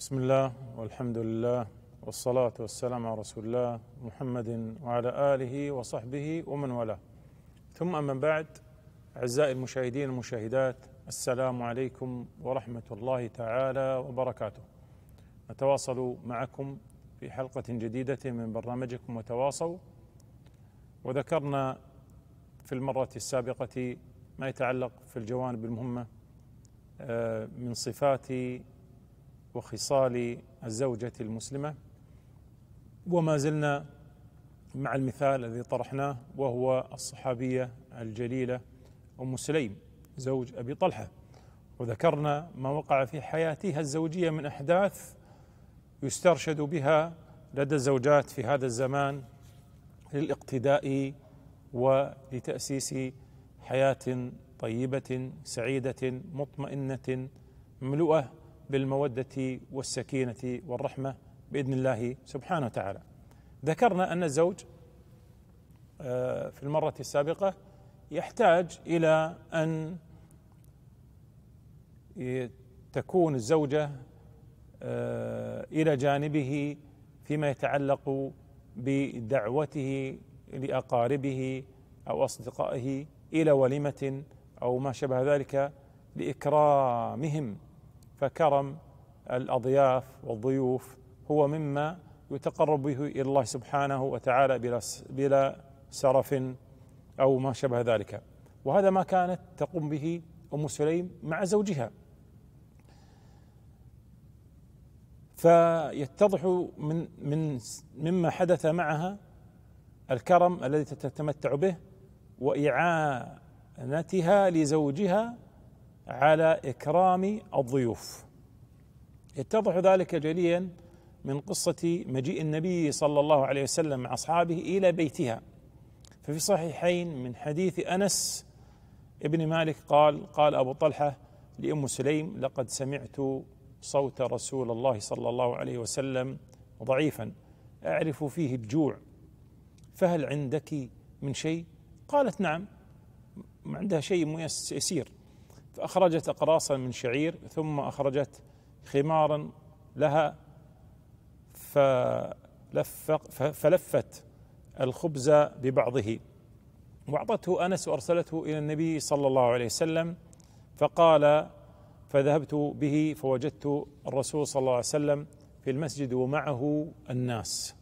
بسم الله والحمد لله والصلاة والسلام على رسول الله محمد وعلى آله وصحبه ومن والاه ثم أما بعد أعزائي المشاهدين والمشاهدات السلام عليكم ورحمة الله تعالى وبركاته نتواصل معكم في حلقة جديدة من برنامجكم وتواصوا وذكرنا في المرة السابقة ما يتعلق في الجوانب المهمة من صفات وخصال الزوجة المسلمة وما زلنا مع المثال الذي طرحناه وهو الصحابية الجليلة أم سليم زوج أبي طلحة وذكرنا ما وقع في حياتها الزوجية من أحداث يسترشد بها لدى الزوجات في هذا الزمان للاقتداء ولتأسيس حياة طيبة سعيدة مطمئنة مملوءة بالمودة والسكينة والرحمة بإذن الله سبحانه وتعالى ذكرنا أن الزوج آه، في المرة السابقة يحتاج إلى أن تكون الزوجة آه، إلى جانبه فيما يتعلق بدعوته لأقاربه أو أصدقائه إلى وليمة أو ما شبه ذلك لإكرامهم فكرم الأضياف والضيوف هو مما يتقرب به إلى الله سبحانه وتعالى بلا بلا سرف أو ما شبه ذلك وهذا ما كانت تقوم به أم سليم مع زوجها فيتضح من من مما حدث معها الكرم الذي تتمتع به وإعانتها لزوجها على إكرام الضيوف يتضح ذلك جليا من قصة مجيء النبي صلى الله عليه وسلم مع أصحابه إلى بيتها ففي صحيحين من حديث أنس ابن مالك قال قال أبو طلحة لأم سليم لقد سمعت صوت رسول الله صلى الله عليه وسلم ضعيفا أعرف فيه الجوع فهل عندك من شيء قالت نعم عندها شيء يسير فأخرجت أقراصا من شعير ثم أخرجت خمارا لها فلف فلفت الخبز ببعضه وأعطته أنس وأرسلته إلى النبي صلى الله عليه وسلم فقال فذهبت به فوجدت الرسول صلى الله عليه وسلم في المسجد ومعه الناس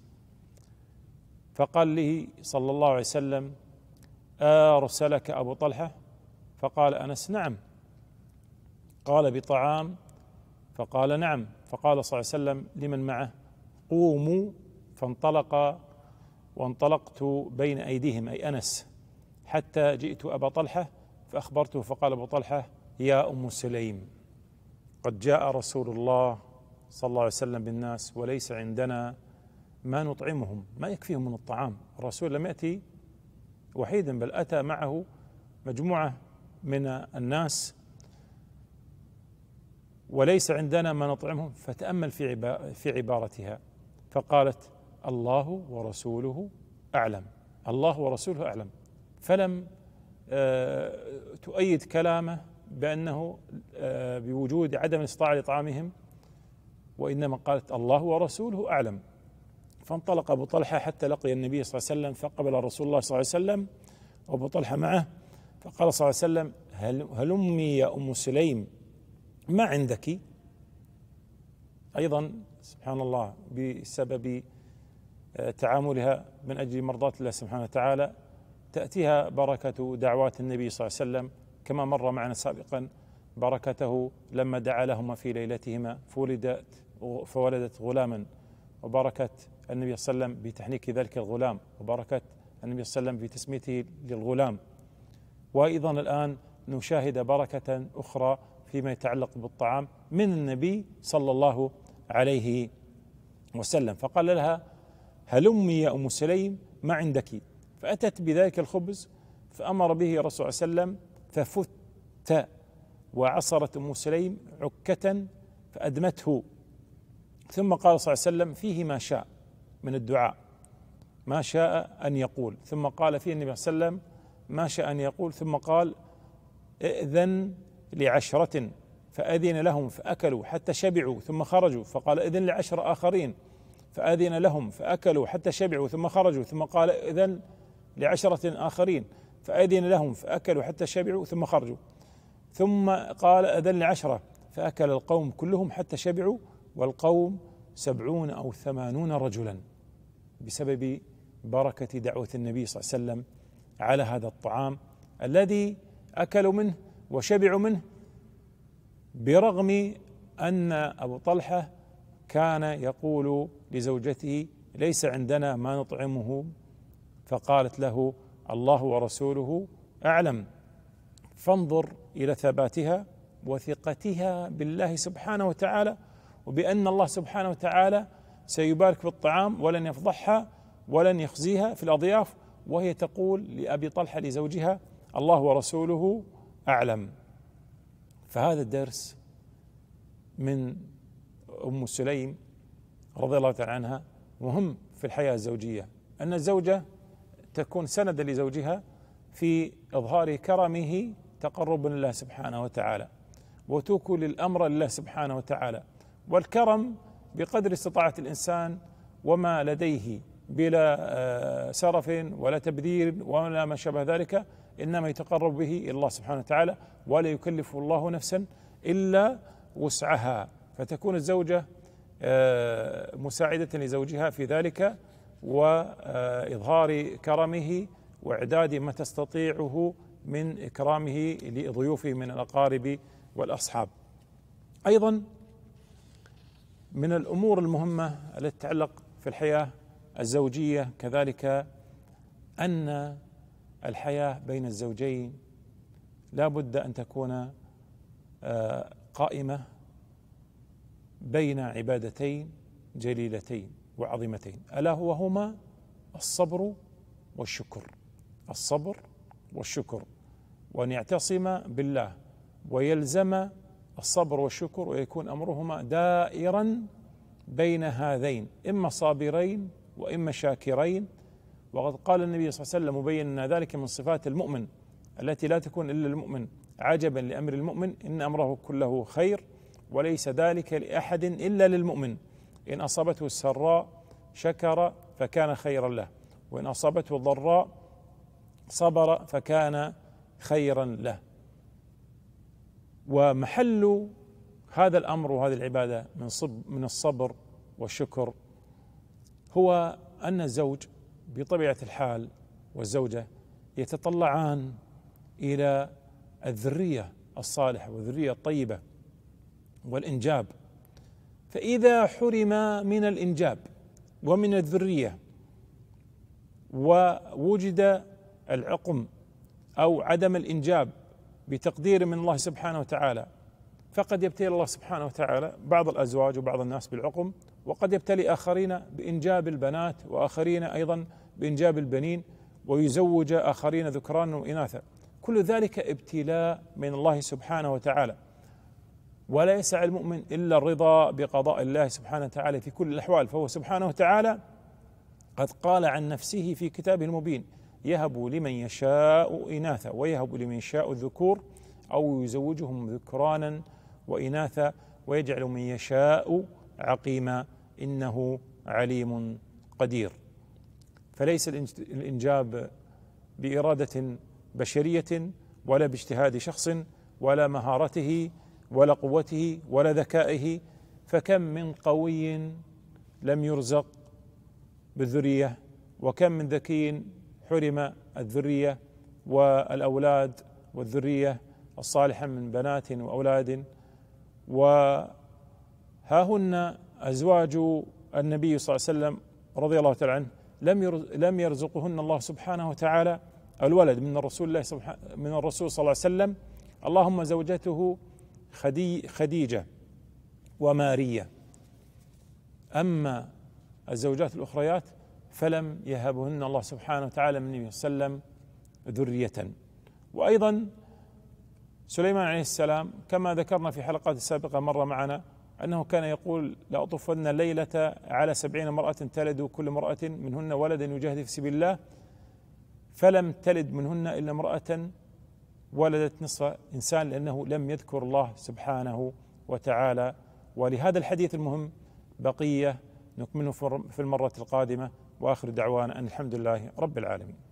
فقال لي صلى الله عليه وسلم أرسلك أبو طلحة فقال أنس نعم قال بطعام فقال نعم فقال صلى الله عليه وسلم لمن معه قوموا فانطلق وانطلقت بين ايديهم اي انس حتى جئت ابا طلحه فاخبرته فقال ابو طلحه يا ام سليم قد جاء رسول الله صلى الله عليه وسلم بالناس وليس عندنا ما نطعمهم ما يكفيهم من الطعام الرسول لم ياتي وحيدا بل اتى معه مجموعه من الناس وليس عندنا ما نطعمهم فتأمل في في عبارتها فقالت الله ورسوله أعلم الله ورسوله أعلم فلم آه، تؤيد كلامه بأنه آه، بوجود عدم الاستطاعة لإطعامهم وإنما قالت الله ورسوله أعلم فانطلق أبو طلحة حتى لقي النبي صلى الله عليه وسلم فقبل رسول الله صلى الله عليه وسلم وأبو طلحة معه فقال صلى الله عليه وسلم هل هلمي يا أم سليم ما عندك ايضا سبحان الله بسبب آه، تعاملها من اجل مرضات الله سبحانه وتعالى تاتيها بركه دعوات النبي صلى الله عليه وسلم كما مر معنا سابقا بركته لما دعا لهما في ليلتهما فولدت فولدت غلاما وبركه النبي صلى الله عليه وسلم بتحنيك ذلك الغلام وبركه النبي صلى الله عليه وسلم بتسميته للغلام وايضا الان نشاهد بركه اخرى فيما يتعلق بالطعام من النبي صلى الله عليه وسلم فقال لها هلمي يا ام سليم ما عندك فاتت بذلك الخبز فامر به الرسول صلى الله عليه وسلم ففت وعصرت ام سليم عكه فادمته ثم قال صلى الله عليه وسلم فيه ما شاء من الدعاء ما شاء ان يقول ثم قال فيه النبي صلى الله عليه وسلم ما شاء ان يقول ثم قال ائذن لعشرة فأذن لهم فأكلوا حتى شبعوا ثم خرجوا فقال إذن لعشر آخرين فأذن لهم فأكلوا حتى شبعوا ثم خرجوا ثم قال إذن لعشرة آخرين فأذن لهم فأكلوا حتى شبعوا ثم خرجوا ثم قال أذن لعشرة فأكل القوم كلهم حتى شبعوا والقوم سبعون أو ثمانون رجلا بسبب بركة دعوة النبي صلى الله عليه وسلم على هذا الطعام الذي أكلوا منه وشبعوا منه برغم ان ابو طلحه كان يقول لزوجته ليس عندنا ما نطعمه فقالت له الله ورسوله اعلم فانظر الى ثباتها وثقتها بالله سبحانه وتعالى وبان الله سبحانه وتعالى سيبارك في الطعام ولن يفضحها ولن يخزيها في الاضياف وهي تقول لابي طلحه لزوجها الله ورسوله اعلم فهذا الدرس من ام سليم رضي الله تعالى عنها مهم في الحياه الزوجيه ان الزوجه تكون سندا لزوجها في اظهار كرمه تقربا لله سبحانه وتعالى وتوكل الامر لله سبحانه وتعالى والكرم بقدر استطاعه الانسان وما لديه بلا آه، سرف ولا تبذير ولا ما شابه ذلك انما يتقرب به الى الله سبحانه وتعالى ولا يكلف الله نفسا الا وسعها فتكون الزوجه آه، مساعده لزوجها في ذلك واظهار آه، كرمه واعداد ما تستطيعه من اكرامه لضيوفه من الاقارب والاصحاب. ايضا من الامور المهمه التي تتعلق في الحياه الزوجيه كذلك ان الحياه بين الزوجين لا بد ان تكون آه، قائمه بين عبادتين جليلتين وعظيمتين الا وهما الصبر والشكر الصبر والشكر وان يعتصم بالله ويلزم الصبر والشكر ويكون امرهما دائرا بين هذين اما صابرين وإما شاكرين وقد قال النبي صلى الله عليه وسلم ان ذلك من صفات المؤمن التي لا تكون إلا المؤمن عجبا لأمر المؤمن إن أمره كله خير وليس ذلك لأحد إلا للمؤمن إن أصابته السراء شكر فكان خيرا له وإن أصابته الضراء صبر فكان خيرا له ومحل هذا الأمر وهذه العبادة من صب من الصبر والشكر هو أن الزوج بطبيعة الحال والزوجة يتطلعان إلى الذرية الصالحة والذرية الطيبة والإنجاب فإذا حرم من الإنجاب ومن الذرية ووجد العقم أو عدم الإنجاب بتقدير من الله سبحانه وتعالى فقد يبتلي الله سبحانه وتعالى بعض الأزواج وبعض الناس بالعقم وقد يبتلي آخرين بإنجاب البنات وآخرين أيضا بإنجاب البنين ويزوج آخرين ذكرانا وإناثا كل ذلك ابتلاء من الله سبحانه وتعالى ولا يسع المؤمن إلا الرضا بقضاء الله سبحانه وتعالى في كل الأحوال فهو سبحانه وتعالى قد قال عن نفسه في كتابه المبين يهب لمن يشاء إناثا ويهب لمن يشاء الذكور أو يزوجهم ذكرانا وإناثا ويجعل من يشاء عقيما انه عليم قدير فليس الانجاب باراده بشريه ولا باجتهاد شخص ولا مهارته ولا قوته ولا ذكائه فكم من قوي لم يرزق بالذريه وكم من ذكي حرم الذريه والاولاد والذريه الصالحه من بنات واولاد وها هن أزواج النبي صلى الله عليه وسلم رضي الله تعالى عنه لم لم يرزقهن الله سبحانه وتعالى الولد من الرسول الله من الرسول صلى الله عليه وسلم اللهم زوجته خدي خديجة ومارية أما الزوجات الأخريات فلم يهبهن الله سبحانه وتعالى من النبي صلى الله عليه وسلم ذرية وأيضا سليمان عليه السلام كما ذكرنا في حلقات سابقة مر معنا أنه كان يقول لأطفن ليلة على سبعين مرأة تلد كل مرأة منهن ولدا يجاهد في سبيل الله فلم تلد منهن إلا امرأة ولدت نصف إنسان لأنه لم يذكر الله سبحانه وتعالى ولهذا الحديث المهم بقية نكمله في المرة القادمة وآخر دعوانا أن الحمد لله رب العالمين